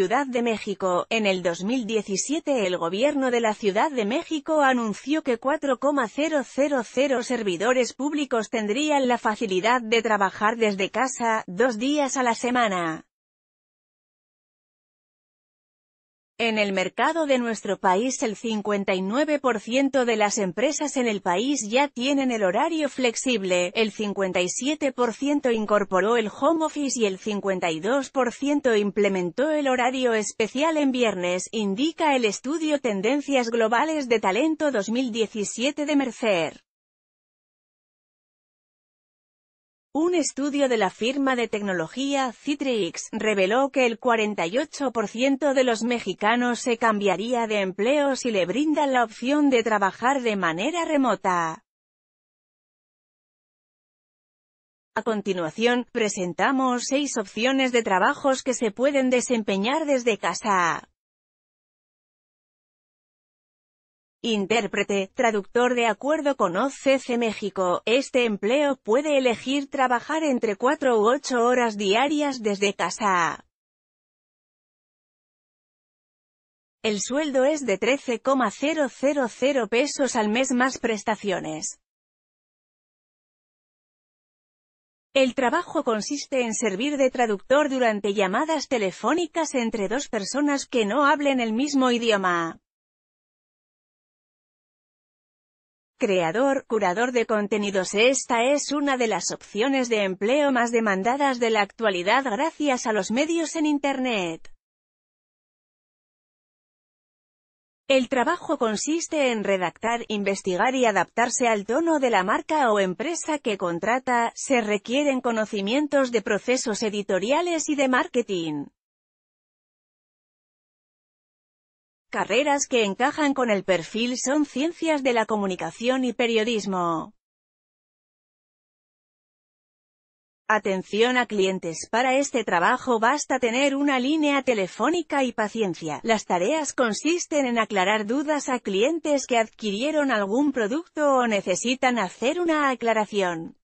Ciudad de México. En el 2017 el gobierno de la Ciudad de México anunció que 4,000 servidores públicos tendrían la facilidad de trabajar desde casa, dos días a la semana. En el mercado de nuestro país el 59% de las empresas en el país ya tienen el horario flexible, el 57% incorporó el home office y el 52% implementó el horario especial en viernes, indica el estudio Tendencias Globales de Talento 2017 de Mercer. Un estudio de la firma de tecnología Citrix reveló que el 48% de los mexicanos se cambiaría de empleo si le brindan la opción de trabajar de manera remota. A continuación, presentamos seis opciones de trabajos que se pueden desempeñar desde casa. Intérprete, traductor de acuerdo con OCC México, este empleo puede elegir trabajar entre 4 u 8 horas diarias desde casa. El sueldo es de 13,000 pesos al mes más prestaciones. El trabajo consiste en servir de traductor durante llamadas telefónicas entre dos personas que no hablen el mismo idioma. Creador, curador de contenidos Esta es una de las opciones de empleo más demandadas de la actualidad gracias a los medios en Internet. El trabajo consiste en redactar, investigar y adaptarse al tono de la marca o empresa que contrata, se requieren conocimientos de procesos editoriales y de marketing. Carreras que encajan con el perfil son ciencias de la comunicación y periodismo. Atención a clientes. Para este trabajo basta tener una línea telefónica y paciencia. Las tareas consisten en aclarar dudas a clientes que adquirieron algún producto o necesitan hacer una aclaración.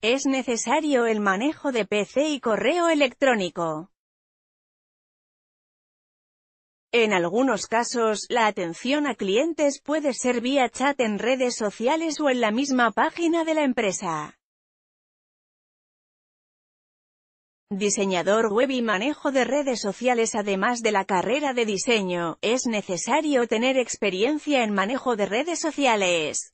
Es necesario el manejo de PC y correo electrónico. En algunos casos, la atención a clientes puede ser vía chat en redes sociales o en la misma página de la empresa. Diseñador web y manejo de redes sociales Además de la carrera de diseño, es necesario tener experiencia en manejo de redes sociales.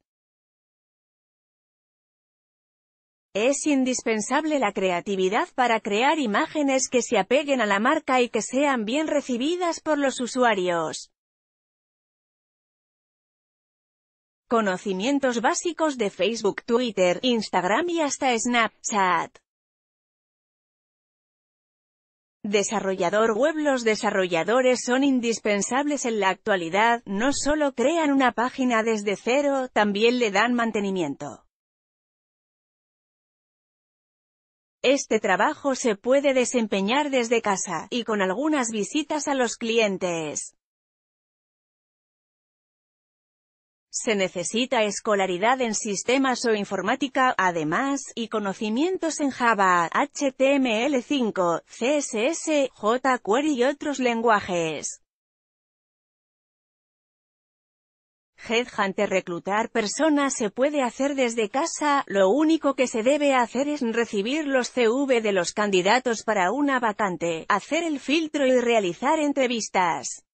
Es indispensable la creatividad para crear imágenes que se apeguen a la marca y que sean bien recibidas por los usuarios. Conocimientos básicos de Facebook, Twitter, Instagram y hasta Snapchat. Desarrollador web Los desarrolladores son indispensables en la actualidad, no solo crean una página desde cero, también le dan mantenimiento. Este trabajo se puede desempeñar desde casa, y con algunas visitas a los clientes. Se necesita escolaridad en sistemas o informática, además, y conocimientos en Java, HTML5, CSS, jQuery y otros lenguajes. Ante reclutar personas se puede hacer desde casa, lo único que se debe hacer es recibir los CV de los candidatos para una vacante, hacer el filtro y realizar entrevistas.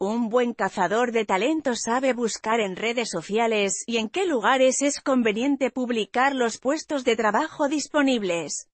Un buen cazador de talento sabe buscar en redes sociales y en qué lugares es conveniente publicar los puestos de trabajo disponibles.